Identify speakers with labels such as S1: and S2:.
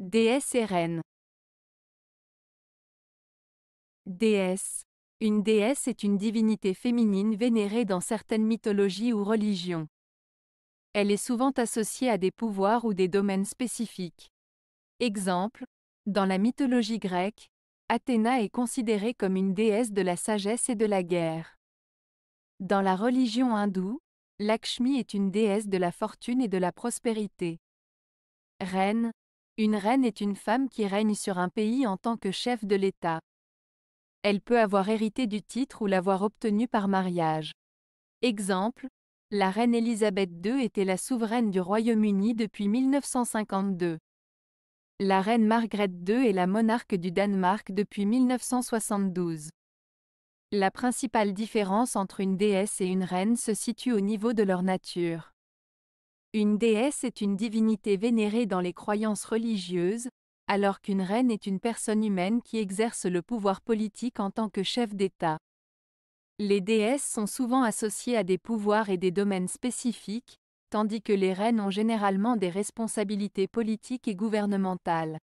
S1: Déesse et Reine Déesse. Une déesse est une divinité féminine vénérée dans certaines mythologies ou religions. Elle est souvent associée à des pouvoirs ou des domaines spécifiques. Exemple, dans la mythologie grecque, Athéna est considérée comme une déesse de la sagesse et de la guerre. Dans la religion hindoue, Lakshmi est une déesse de la fortune et de la prospérité. Reine, une reine est une femme qui règne sur un pays en tant que chef de l'État. Elle peut avoir hérité du titre ou l'avoir obtenu par mariage. Exemple, la reine Élisabeth II était la souveraine du Royaume-Uni depuis 1952. La reine Margrethe II est la monarque du Danemark depuis 1972. La principale différence entre une déesse et une reine se situe au niveau de leur nature. Une déesse est une divinité vénérée dans les croyances religieuses, alors qu'une reine est une personne humaine qui exerce le pouvoir politique en tant que chef d'État. Les déesses sont souvent associées à des pouvoirs et des domaines spécifiques, tandis que les reines ont généralement des responsabilités politiques et gouvernementales.